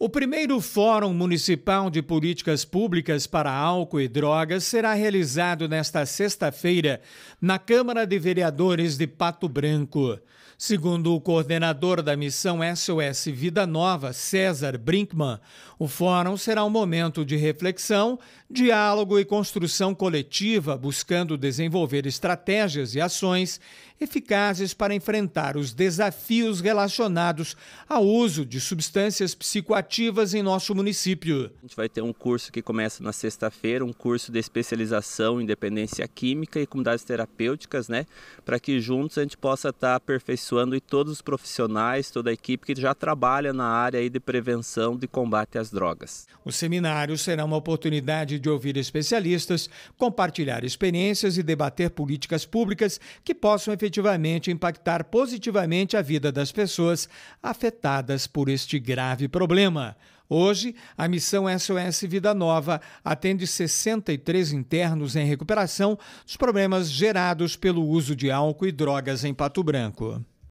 O primeiro Fórum Municipal de Políticas Públicas para Álcool e Drogas será realizado nesta sexta-feira na Câmara de Vereadores de Pato Branco. Segundo o coordenador da missão SOS Vida Nova, César Brinkman, o fórum será um momento de reflexão, diálogo e construção coletiva, buscando desenvolver estratégias e ações eficazes para enfrentar os desafios relacionados ao uso de substâncias psicoativas educativas em nosso município. A gente vai ter um curso que começa na sexta-feira, um curso de especialização em dependência química e comunidades terapêuticas, né? Para que juntos a gente possa estar tá aperfeiçoando e todos os profissionais, toda a equipe que já trabalha na área de prevenção de combate às drogas. O seminário será uma oportunidade de ouvir especialistas, compartilhar experiências e debater políticas públicas que possam efetivamente impactar positivamente a vida das pessoas afetadas por este grave problema. Hoje, a missão SOS Vida Nova atende 63 internos em recuperação dos problemas gerados pelo uso de álcool e drogas em Pato Branco.